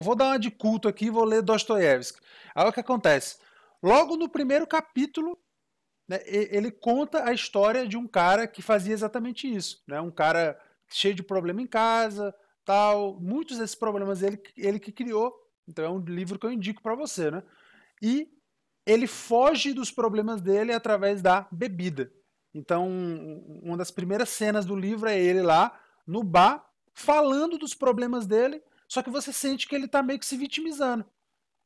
vou dar uma de culto aqui, vou ler Dostoiévski. Aí o que acontece? Logo no primeiro capítulo, né, ele conta a história de um cara que fazia exatamente isso, né? Um cara cheio de problema em casa, tal, muitos desses problemas ele, ele que criou. Então é um livro que eu indico para você, né? E ele foge dos problemas dele através da bebida. Então, uma das primeiras cenas do livro é ele lá no bar falando dos problemas dele só que você sente que ele está meio que se vitimizando.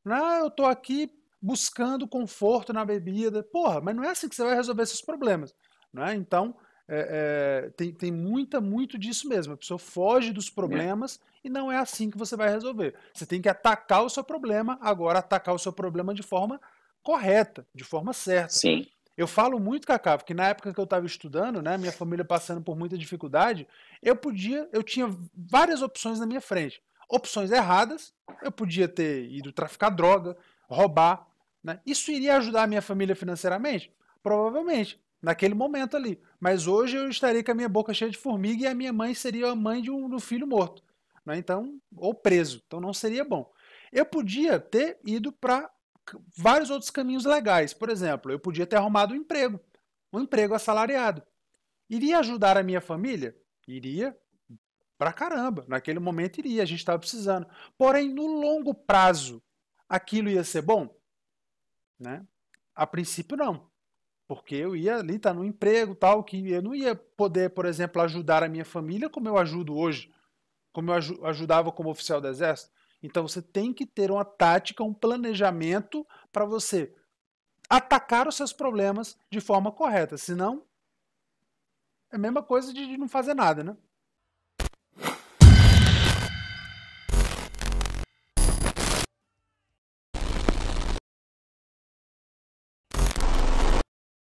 Ah, eu estou aqui buscando conforto na bebida. Porra, mas não é assim que você vai resolver esses problemas. Né? Então, é, é, tem, tem muita, muito disso mesmo. A pessoa foge dos problemas é. e não é assim que você vai resolver. Você tem que atacar o seu problema, agora atacar o seu problema de forma correta, de forma certa. Sim. Eu falo muito, Cacá, porque na época que eu estava estudando, né, minha família passando por muita dificuldade, eu podia, eu tinha várias opções na minha frente opções erradas. Eu podia ter ido traficar droga, roubar. Né? Isso iria ajudar a minha família financeiramente? Provavelmente, naquele momento ali. Mas hoje eu estaria com a minha boca cheia de formiga e a minha mãe seria a mãe de um, de um filho morto. Né? Então, ou preso. Então não seria bom. Eu podia ter ido para vários outros caminhos legais. Por exemplo, eu podia ter arrumado um emprego, um emprego assalariado. Iria ajudar a minha família? Iria, Pra caramba, naquele momento iria, a gente estava precisando. Porém, no longo prazo, aquilo ia ser bom? Né? A princípio, não. Porque eu ia ali estar tá, no emprego tal, que eu não ia poder, por exemplo, ajudar a minha família como eu ajudo hoje, como eu aj ajudava como oficial do Exército. Então você tem que ter uma tática, um planejamento para você atacar os seus problemas de forma correta. Senão, é a mesma coisa de não fazer nada, né?